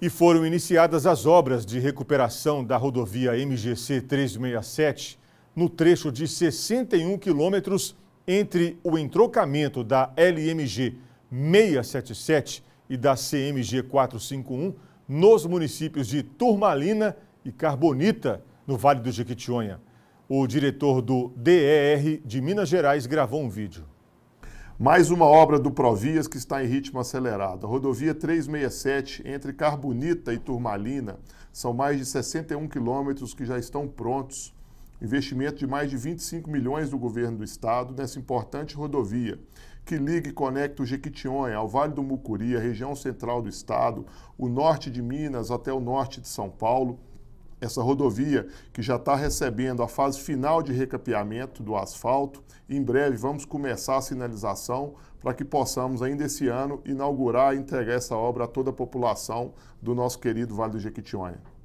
E foram iniciadas as obras de recuperação da rodovia MGC 367 no trecho de 61 quilômetros entre o entrocamento da LMG 677 e da CMG 451 nos municípios de Turmalina e Carbonita, no Vale do Jequitinhonha. O diretor do DER de Minas Gerais gravou um vídeo. Mais uma obra do Provias que está em ritmo acelerado. A rodovia 367 entre Carbonita e Turmalina são mais de 61 quilômetros que já estão prontos. Investimento de mais de 25 milhões do governo do estado nessa importante rodovia, que liga e conecta o Jequitinhonha ao Vale do Mucuri, a região central do estado, o norte de Minas até o norte de São Paulo essa rodovia que já está recebendo a fase final de recapeamento do asfalto. Em breve vamos começar a sinalização para que possamos, ainda esse ano, inaugurar e entregar essa obra a toda a população do nosso querido Vale do Jequitinhonha.